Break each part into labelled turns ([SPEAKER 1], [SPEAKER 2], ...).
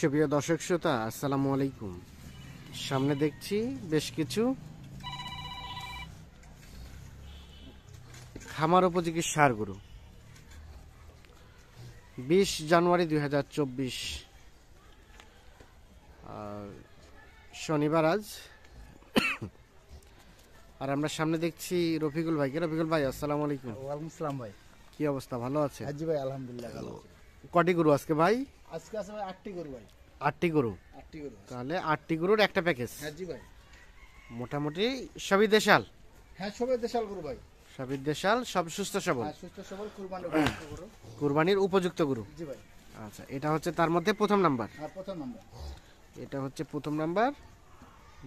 [SPEAKER 1] সুপ্রিয় দর্শক শ্রোতা আসসালামু আলাইকুম সামনে দেখছি বেশ কিছু খামার উপযোগী সার গরু বিশ জানুয়ারি দুই শনিবার আজ আর আমরা সামনে দেখছি রফিকুল ভাইকে রফিকুল ভাই আসসালাম আলাইকুম ভাই কি অবস্থা ভালো আছে হ্যাঁ কটি গরু আজকে ভাই
[SPEAKER 2] আজকে আছে ভাই আটটি গরু ভাই আটটি গরু আটটি গরু
[SPEAKER 1] তাহলে আটটি গরুর একটা প্যাকেজ হ্যাঁ জি ভাই মোটামুটি সবই দেশাল হ্যাঁ সবই দেশাল গরু ভাই সবই দেশাল সব সুস্থ সবল হ্যাঁ
[SPEAKER 2] সুস্থ সবল কুরবানির গরু
[SPEAKER 1] কুরবানির উপযুক্ত গরু জি ভাই আচ্ছা এটা হচ্ছে তার মধ্যে প্রথম নাম্বার
[SPEAKER 2] হ্যাঁ প্রথম নাম্বার
[SPEAKER 1] এটা হচ্ছে প্রথম নাম্বার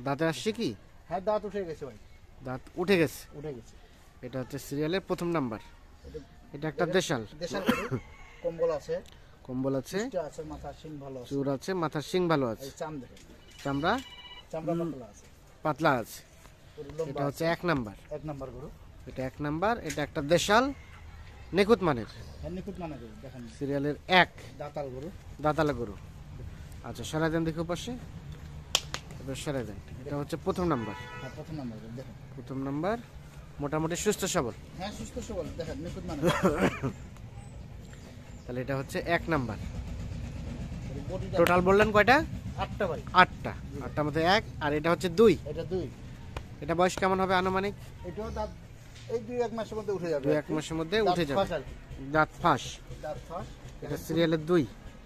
[SPEAKER 1] দাঁতে আসছে কি
[SPEAKER 2] হ্যাঁ দাঁত উঠে গেছে ভাই
[SPEAKER 1] দাঁত উঠে গেছে উঠে গেছে এটা হচ্ছে সিরিয়ালের প্রথম নাম্বার এটা একটা দেশাল দেশাল কম্বল আছে কম্বল আছে চুর আছে মাথার শিং ভালো আছে চামড়া পাতলা আছে
[SPEAKER 2] এটা হচ্ছে এক নাম্বার এক নাম্বার গরু
[SPEAKER 1] এটা এক নাম্বার এটা একটা দেশাল নিখুঁত মানের হ্যাঁ, মানের দেখেন সিরিয়ালের এক দাতাল গরু দাতাল গরু আচ্ছা সরাই দেন দেখো পাশে এবার সরাই দেন এটা হচ্ছে প্রথম নাম্বার হ্যাঁ, প্রথম নাম্বার দেখেন প্রথম নাম্বার মোটামুটি সুস্থ সবল
[SPEAKER 2] হ্যাঁ সুস্থ সবল দেখেন নিখুঁত মানের
[SPEAKER 1] তাহলে এটা হচ্ছে এক নাম্বার
[SPEAKER 2] টোটাল বললেন কয়টা আটটা বাড়ি
[SPEAKER 1] আটটা আটটার মধ্যে এক আর এটা হচ্ছে দুই এটা দুই এটা বয়স কেমন হবে আনুমানিক
[SPEAKER 2] এটাও দাঁত এই দুই এক মাসের মধ্যে উঠে যাবে দুই এক মাসের মধ্যে উঠে যাবে
[SPEAKER 1] দাঁত ফাঁস দাঁত ফাঁস এটা সিরিয়ালের দুই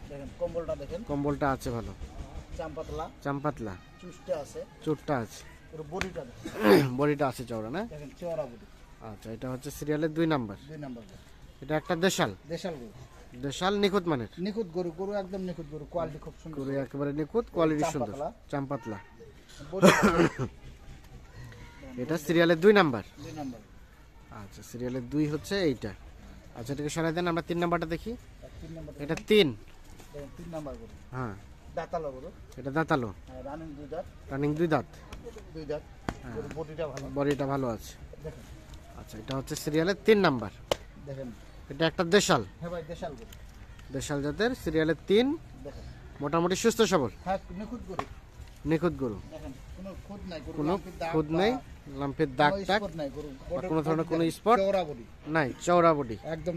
[SPEAKER 2] দেখেন কম্বলটা দেখেন কম্বলটা আছে ভালো চাম্পাতলা চাম্পাতলা চুটটা আছে চুটটা আছে পুরো বডিটা
[SPEAKER 1] বডিটা আছে চওড়া না
[SPEAKER 2] দেখেন চওড়া বডি
[SPEAKER 1] আচ্ছা এটা হচ্ছে সিরিয়ালের দুই নাম্বার দুই নাম্বার এটা একটা দেশাল দেশাল দেশাল নিখুঁত মানে নিখুঁত গরু গরু একদম নিখুঁত গরু কোয়ালিটি খুব সুন্দর গরু একেবারে নিখুঁত কোয়ালিটি সুন্দর চাম্পাতলা এটা সিরিয়ালের দুই নাম্বার দুই নাম্বার আচ্ছা সিরিয়ালের দুই হচ্ছে এইটা আচ্ছা এটাকে সরাই দেন আমরা তিন নাম্বারটা দেখি
[SPEAKER 2] হ্যাঁ, এটা তিন হ্যাঁ, তিন নাম্বার গরু হ্যাঁ দাঁতালো গরু এটা দাঁতালো রানিং হ্যাঁ, দুই দাঁত রানিং দুই দাঁত দুই দাঁত বডিটা ভালো
[SPEAKER 1] বডিটা ভালো আছে আচ্ছা এটা হচ্ছে সিরিয়ালের তিন নাম্বার দেখেন এটা একটা দেশাল হ্যাঁ ভাই দেশাল দেশাল জাতের সিরিয়ালের তিন মোটামুটি সুস্থ সবল হ্যাঁ, নিখুঁত গরু
[SPEAKER 2] কোনো খুদ নাই
[SPEAKER 1] লাম্পের দাগ টাক
[SPEAKER 2] কোনো ধরনের কোনো স্পট
[SPEAKER 1] নাই চওড়া বডি একদম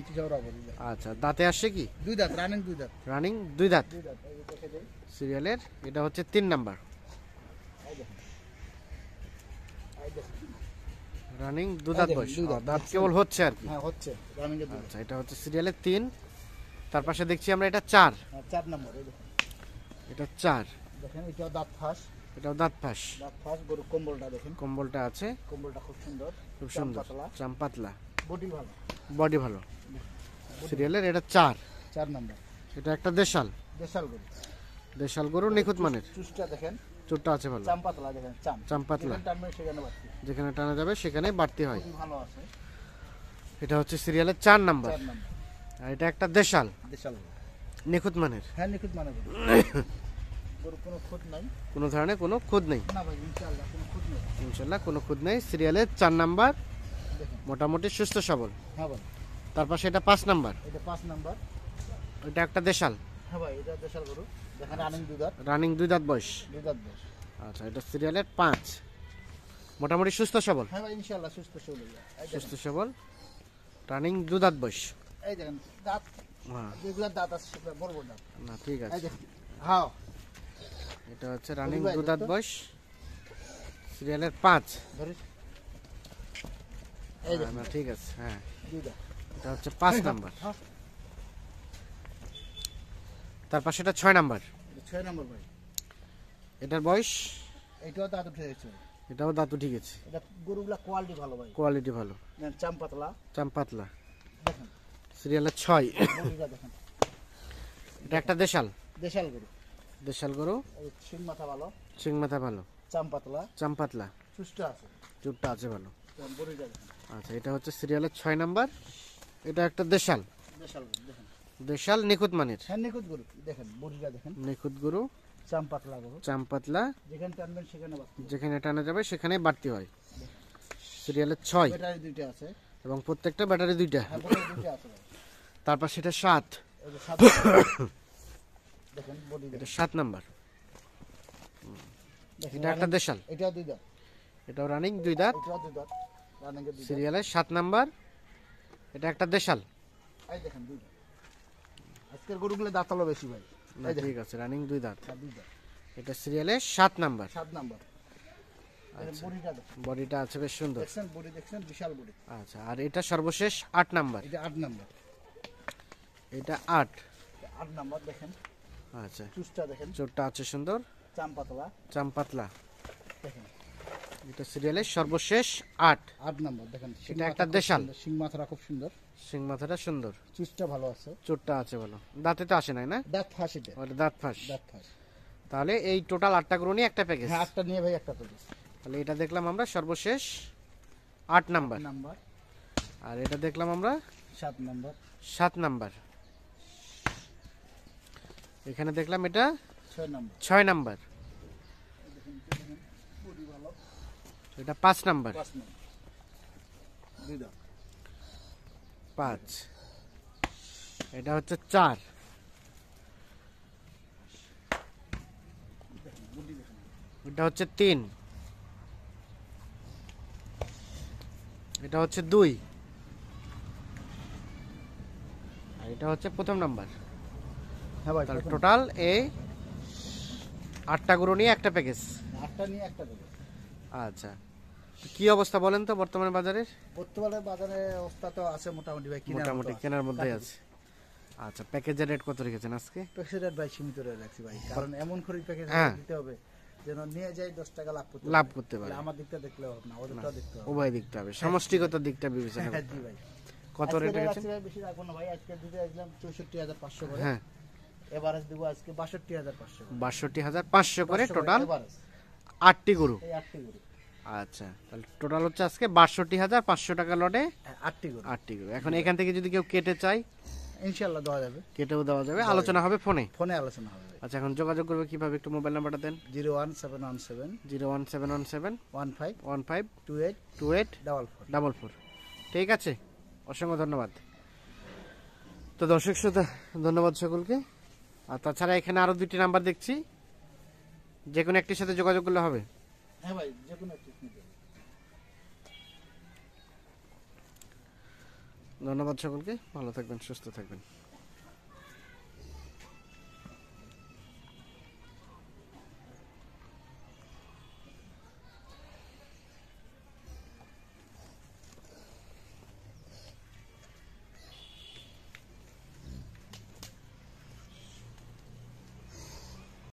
[SPEAKER 1] আচ্ছা দাঁতে আসছে কি দুই দাঁত রানিং দুই দাঁত রানিং দুই দাঁত সিরিয়ালের এটা হচ্ছে তিন নাম্বার রানিং দু বয়স দাঁত কেবল হচ্ছে আর কি হ্যাঁ হচ্ছে রানিং এর আচ্ছা এটা হচ্ছে সিরিয়ালের 3 তার পাশে দেখছি আমরা এটা 4 4 হ্যাঁ, নম্বর এটা 4 দেখেন এটা দাঁত ফাঁস এটাও দাঁত ফাঁস দাঁত ফাঁস গরু কম্বলটা দেখেন কম্বলটা আছে কম্বলটা খুব সুন্দর খুব সুন্দর চাম পাতলা বডি ভালো বডি ভালো সিরিয়ালের এটা 4 4 নম্বর এটা একটা দেশাল দেশাল গরু দেশাল গরু নিখুঁত মানের চুষ্টা দেখেন চোরটা আছে ভালো চাম্পাতলা যেখানে টানা যাবে সেখানে বাড়তি হয় এটা হচ্ছে সিরিয়ালের চার নাম্বার আর এটা একটা দেশাল দেশাল নিখুঁত মানের হ্যাঁ নিখুঁত মানের কোনো ধরনের কোনো খুদ নেই ইনশাল্লাহ কোনো খুদ নেই সিরিয়ালের চার নাম্বার মোটামুটি সুস্থ সবল হ্যাঁ তারপর সেটা পাঁচ নাম্বার
[SPEAKER 2] এটা পাঁচ নাম্বার
[SPEAKER 1] এটা একটা দেশাল
[SPEAKER 2] হ্যাঁ ভাই এটা দেশাল গরু
[SPEAKER 1] রানিং দুই দাঁত বয়স আচ্ছা এটা সিরিয়ালের পাঁচ মোটামুটি সুস্থ সবল হ্যাঁ
[SPEAKER 2] ভাই ইনশাআল্লাহ সুস্থ সবল সুস্থ
[SPEAKER 1] সবল রানিং দু দাঁত বয়স দাঁত হ্যাঁ
[SPEAKER 2] দুগুলা দাঁত আছে বড় বড় দাঁত
[SPEAKER 1] না ঠিক আছে এই এটা হচ্ছে রানিং দু দাঁত বয়স সিরিয়ালের পাঁচ ধরে হ্যাঁ, এই দেখেন ঠিক আছে হ্যাঁ এটা হচ্ছে পাঁচ নাম্বার তারপর সেটা ছয় নাম্বার ছয় নাম্বার ভাই এটার বয়স
[SPEAKER 2] এটাও দাঁত উঠে গেছে
[SPEAKER 1] এটাও দাঁত উঠে গেছে
[SPEAKER 2] এটা গরুগুলা কোয়ালিটি ভালো ভাই কোয়ালিটি ভালো চাম পাতলা চাম পাতলা দেখেন
[SPEAKER 1] সিরিয়ালের ছয় দেখেন এটা একটা দেশাল দেশাল গরু দেশাল গরু শিং মাথা ভালো সিং মাথা ভালো চাম পাতলা চাম পাতলা চুষ্টা আছে চুটটা আছে ভালো আচ্ছা এটা হচ্ছে সিরিয়ালের ছয় নাম্বার এটা একটা দেশাল
[SPEAKER 2] দেশাল দেখেন
[SPEAKER 1] বিশাল নিখুঁত মানের হ্যাঁ নিখুঁত গরু দেখেন বডিটা দেখেন নিখুঁত গরু চামপাতলা গরু চামপাতলা
[SPEAKER 2] যেখানে টানবেন সেখানে
[SPEAKER 1] যেখানে টানা যাবে সেখানে বাড়তি হয় সিরিয়ালে ছয় ব্যাটারি দুইটা আছে এবং প্রত্যেকটা ব্যাটারি দুইটা হ্যাঁ, তারপর সেটা সাত এটা সাত নাম্বার এটা একটা দেশাল এটা দুই দাঁত এটাও রানিং দুই দাঁত সিরিয়ালের সাত নাম্বার এটা একটা দেশাল দেখেন দুই আজকের গরুগুলো দাঁতালো বেশি ভাই ঠিক আছে রানিং দুই দাঁত এটা সিরিয়ালে সাত নাম্বার সাত নাম্বার আচ্ছা। বডিটা আছে বেশ সুন্দর আচ্ছা আর এটা সর্বশেষ আট নাম্বার এটা আট নাম্বার এটা আট আট নাম্বার দেখেন আচ্ছা চুসটা দেখেন চোরটা আছে সুন্দর চামপাতলা চামপাতলা দেখেন এটা সিরিয়ালের সর্বশেষ আট আট নাম্বার দেখেন এটা একটা দেশাল সিং মাথাটা খুব সুন্দর সিং মাথাটা সুন্দর চুচটা ভালো আছে চুটটা আছে ভালো দাঁতে তো আসে নাই না দাঁত ফাঁসিতে দাঁত ফাঁস দাঁত ফাঁস তাহলে এই টোটাল আটটা গরু নিয়ে একটা প্যাকেজ হ্যাঁ আটটা নিয়ে ভাই একটা প্যাকেজ তাহলে এটা দেখলাম আমরা সর্বশেষ আট নাম্বার নাম্বার আর এটা দেখলাম আমরা সাত নাম্বার সাত নাম্বার এখানে দেখলাম এটা ছয় নাম্বার এটা পাঁচ নাম্বার পাঁচ এটা হচ্ছে চার এটা হচ্ছে তিন এটা হচ্ছে দুই আর এটা হচ্ছে প্রথম নাম্বার হ্যাঁ টোটাল এই আটটা গুঁড়ো নিয়ে একটা প্যাকেজ
[SPEAKER 2] আটটা নিয়ে একটা প্যাকেজ
[SPEAKER 1] আচ্ছা কি অবস্থা বলেন তো বর্তমানে বাজারের
[SPEAKER 2] বর্তমানে বাজারে অবস্থা তো আছে মোটামুটি ভাই মোটামুটি কেনার মধ্যে আছে
[SPEAKER 1] আচ্ছা প্যাকেজের রেট কত রেখেছেন আজকে
[SPEAKER 2] প্যাকেজের রেট ভাই সীমিত রাখছি ভাই কারণ এমন করে প্যাকেজ হ্যাঁ। দিতে হবে যেন নিয়ে যাই 10 টাকা লাভ করতে লাভ করতে পারে আমার দিকটা দেখলে হবে না দিকটা দেখতে হবে উভয় দিকটা হবে সমষ্টিগত হ্যাঁ, দিকটা বিবেচনা হ্যাঁ, করতে হবে
[SPEAKER 1] কত রেট রেখেছেন
[SPEAKER 2] বেশি রাখবো না ভাই আজকে দিতে আসলাম 64500 করে হ্যাঁ এভারেজ দেব আজকে 62500 করে
[SPEAKER 1] 62500 করে টোটাল 8টি গরু এই 8টি গরু আচ্ছা তাহলে টোটাল হচ্ছে আজকে বাষট্টি হাজার পাঁচশো টাকা লটে আটটি গরু আটটি গরু এখন এখান থেকে যদি কেউ কেটে চায়
[SPEAKER 2] ইনশাল্লাহ দেওয়া যাবে
[SPEAKER 1] কেটেও দেওয়া যাবে আলোচনা হবে ফোনে ফোনে আলোচনা হবে আচ্ছা এখন যোগাযোগ করবে কিভাবে একটু মোবাইল নাম্বারটা দেন zero one seven one seven zero one seven one seven one five one five two eight two eight double four double four ঠিক আছে অসংখ্য ধন্যবাদ তো দর্শক শ্রোতা ধন্যবাদ সকলকে আর তাছাড়া এখানে আরও দুটি নাম্বার দেখছি যে কোনো একটির সাথে যোগাযোগ করলে হবে হ্যাঁ ধন্যবাদ সকলকে ভালো থাকবেন সুস্থ থাকবেন